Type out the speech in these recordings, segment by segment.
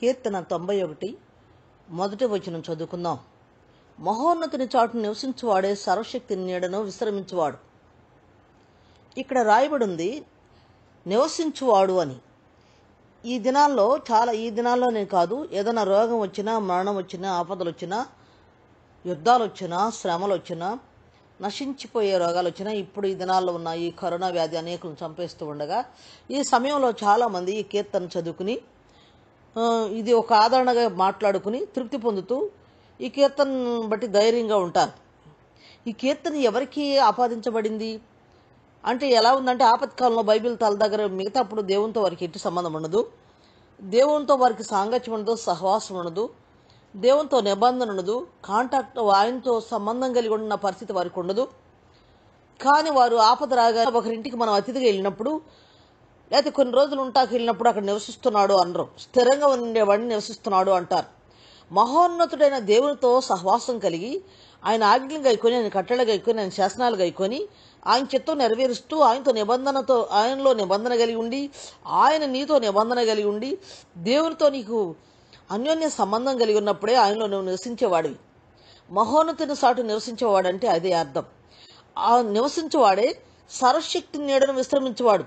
కీర్తన తొంభై ఒకటి మొదటి వచనం చదువుకుందాం మహోన్నతిని చాటు నివసించువాడే సర్వశక్తి నీడను విశ్రమించువాడు ఇక్కడ రాయబడింది నివసించువాడు అని ఈ దినాల్లో చాలా ఈ దినాల్లోనే కాదు ఏదైనా రోగం వచ్చినా మరణం వచ్చినా ఆపదలు వచ్చినా యుద్ధాలు వచ్చినా శ్రమలు వచ్చినా నశించిపోయే రోగాలు వచ్చినా ఇప్పుడు ఈ దినాల్లో ఉన్న ఈ కరోనా వ్యాధి అనేకులను చంపేస్తూ ఉండగా ఈ సమయంలో చాలామంది ఈ కీర్తన చదువుకుని ఇది ఒక ఆదరణగా మాట్లాడుకుని తృప్తి పొందుతూ ఈ కీర్తన బట్టి ధైర్యంగా ఉంటారు ఈ కీర్తన ఎవరికి ఆపాదించబడింది అంటే ఎలా ఉందంటే ఆపత్కాలంలో బైబిల్ తల దగ్గర మిగతాప్పుడు దేవునితో వారికి ఎట్టి సంబంధం ఉండదు దేవునితో వారికి సాంగత్యం ఉండదు సహవాసం ఉండదు దేవునితో నిబంధన ఉండదు కాంటాక్ట్ ఆయనతో సంబంధం కలిగి ఉన్న పరిస్థితి వారికి ఉండదు కానీ వారు ఆపద రాగా ఒకరింటికి మనం అతిథిగా వెళ్ళినప్పుడు లేకపోతే కొన్ని రోజులు ఉంటాకి వెళ్ళినప్పుడు అక్కడ నివసిస్తున్నాడు అనరు స్థిరంగా ఉండేవాడిని నివసిస్తున్నాడు అంటారు మహోన్నతుడైన దేవునితో సహవాసం కలిగి ఆయన ఆజ్ఞలు గైకొని ఆయన కట్టెలు గైకొని ఆయన శాసనాలు గైకొని ఆయన చిత్తం నెరవేరుస్తూ ఆయనతో నిబంధనతో ఆయనలో నిబంధన కలిగి ఉండి ఆయన నీతో నిబంధన కలిగి ఉండి దేవునితో నీకు అన్యోన్య సంబంధం కలిగి ఉన్నప్పుడే ఆయనలో నువ్వు నివసించేవాడివి మహోన్నతిని సాటు నివసించేవాడంటే అదే అర్థం ఆ నివసించేవాడే సర్వశక్తి నీడను విశ్రమించేవాడు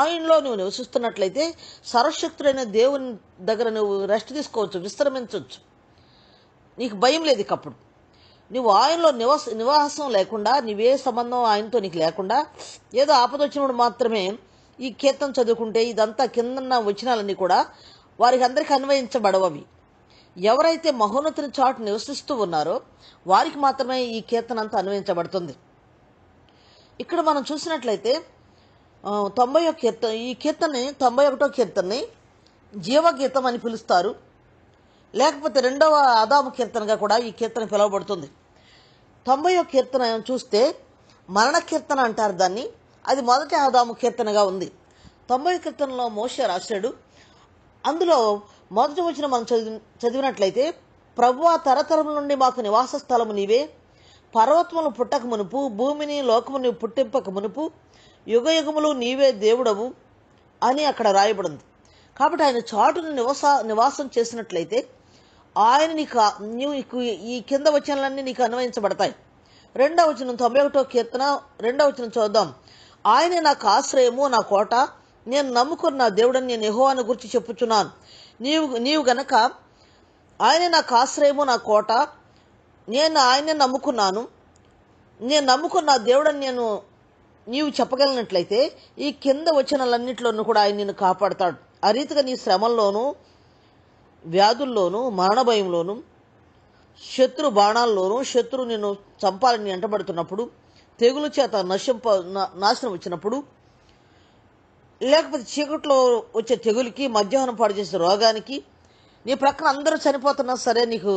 ఆయనలో నువ్వు నివసిస్తున్నట్లయితే సరశక్తుడైన దేవుని దగ్గర నువ్వు రెస్ట్ తీసుకోవచ్చు విశ్రమించవచ్చు నీకు భయం లేదు ఇకప్పుడు నువ్వు ఆయనలో నివాస నివాసం లేకుండా నీవే సంబంధం ఆయనతో నీకు లేకుండా ఏదో ఆపదొచ్చినప్పుడు మాత్రమే ఈ కీర్తం చదువుకుంటే ఇదంతా కింద వచనాలన్నీ కూడా వారికి అందరికీ అన్వయించబడవవి ఎవరైతే మహోన్నతుని చాటు నివసిస్తూ ఉన్నారో వారికి మాత్రమే ఈ కీర్తన అంతా అన్వయించబడుతుంది ఇక్కడ మనం చూసినట్లయితే తొంభై కీర్తన ఈ కీర్తనని తొంభై ఒకటో కీర్తనని జీవగీతం అని పిలుస్తారు లేకపోతే రెండవ ఆదాము కీర్తనగా కూడా ఈ కీర్తన పిలువబడుతుంది తొంభై కీర్తన చూస్తే మరణ కీర్తన అంటారు దాన్ని అది మొదటి ఆదాము కీర్తనగా ఉంది తొంభై కీర్తనలో మోష రాశాడు అందులో మొదటి వచ్చిన మనం చదివి చదివినట్లయితే ప్రభువ తరతరం నుండి మాకు నివాస స్థలము నీవే పర్వతములు పుట్టక మునుపు భూమిని లోకముని పుట్టింపక మునుపు యుగయుగములు నీవే దేవుడవు అని అక్కడ రాయబడింది కాబట్టి ఆయన చాటును నివాస నివాసం చేసినట్లయితే ఆయన నీకు నీకు ఈ కింద వచనాలన్నీ నీకు అన్వయించబడతాయి రెండవ వచనం తొంభై ఒకటో కీర్తన రెండవ వచనం చూద్దాం ఆయనే నాకు ఆశ్రయము నా కోట నేను నమ్ముకున్న దేవుడని నేను అని గురించి చెప్పుచున్నాను నీవు నీవు గనక ఆయనే నాకు ఆశ్రయము నా కోట నేను ఆయనే నమ్ముకున్నాను నేను నమ్ముకున్న దేవుడని నేను నీవు చెప్పగలిగినట్లయితే ఈ కింద వచనాలన్నింటిలోనూ కూడా ఆయన నిన్ను కాపాడతాడు ఆ రీతిగా నీ శ్రమల్లోనూ వ్యాధుల్లోనూ మరణ భయంలోనూ శత్రు బాణాల్లోనూ శత్రు నిన్ను చంపాలని ఎంటబడుతున్నప్పుడు తెగులు చేత నశింప నాశనం వచ్చినప్పుడు లేకపోతే చీకట్లో వచ్చే తెగులకి మధ్యాహ్నం పాడు చేసే రోగానికి నీ ప్రక్కన అందరూ చనిపోతున్నా సరే నీకు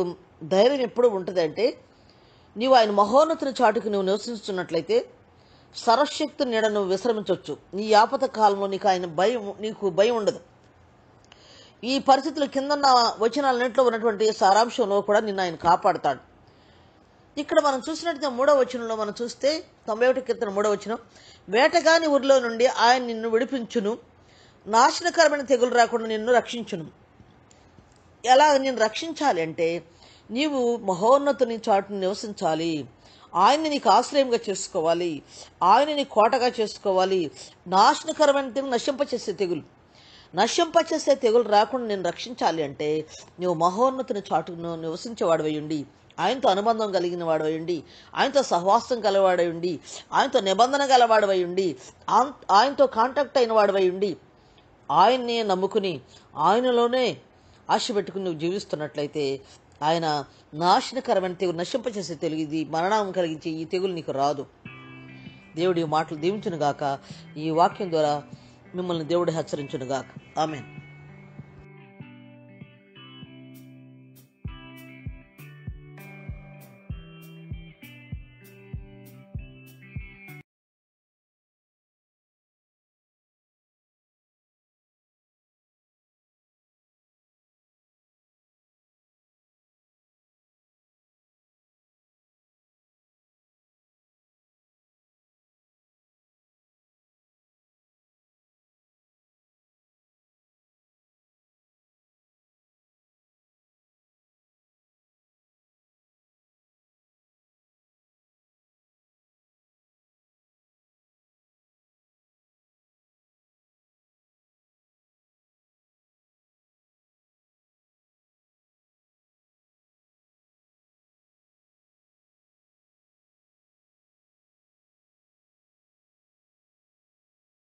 ధైర్యం ఎప్పుడు ఉంటుంది అంటే నీవు ఆయన మహోన్నతుని చాటుకు నువ్వు నివసిస్తున్నట్లయితే నీడ నీడను విశ్రమించవచ్చు నీ ఆపద కాలంలో నీకు ఆయన భయం నీకు భయం ఉండదు ఈ పరిస్థితులు కిందన్న వచనాలన్నింటిలో ఉన్నటువంటి సారాంశంలో కూడా నిన్ను ఆయన కాపాడుతాడు ఇక్కడ మనం చూసినట్టుగా మూడవ వచనంలో మనం చూస్తే తొంభై ఒకటి కీర్తన మూడవ వచనం వేటగాని ఊరిలో నుండి ఆయన నిన్ను విడిపించును నాశనకరమైన తెగులు రాకుండా నిన్ను రక్షించును ఎలా నిన్ను రక్షించాలి అంటే నీవు మహోన్నతుని చాటును నివసించాలి ఆయన్ని నీకు ఆశ్రయంగా చేసుకోవాలి ఆయనని కోటగా చేసుకోవాలి నాశనకరమైన తెగులు నశింపచేసే తెగులు నశింపచేసే తెగులు రాకుండా నేను రక్షించాలి అంటే నువ్వు మహోన్నతిని చాటును నివసించేవాడవై ఉండి ఆయనతో అనుబంధం కలిగిన వాడవై ఉండి ఆయనతో సహవాసం కలవాడై ఉండి ఆయనతో నిబంధన గలవాడవై ఉండి ఆయనతో కాంటాక్ట్ అయిన వాడవై ఉండి ఆయన్ని నమ్ముకుని ఆయనలోనే ఆశ పెట్టుకుని నువ్వు జీవిస్తున్నట్లయితే ఆయన నాశనకరమైన తెగులు నశింపచేసే తెలుగు ఇది మరణం కలిగించే ఈ తెగులు నీకు రాదు దేవుడి మాటలు దీవించునుగాక ఈ వాక్యం ద్వారా మిమ్మల్ని దేవుడు హెచ్చరించునుగాక ఆమెను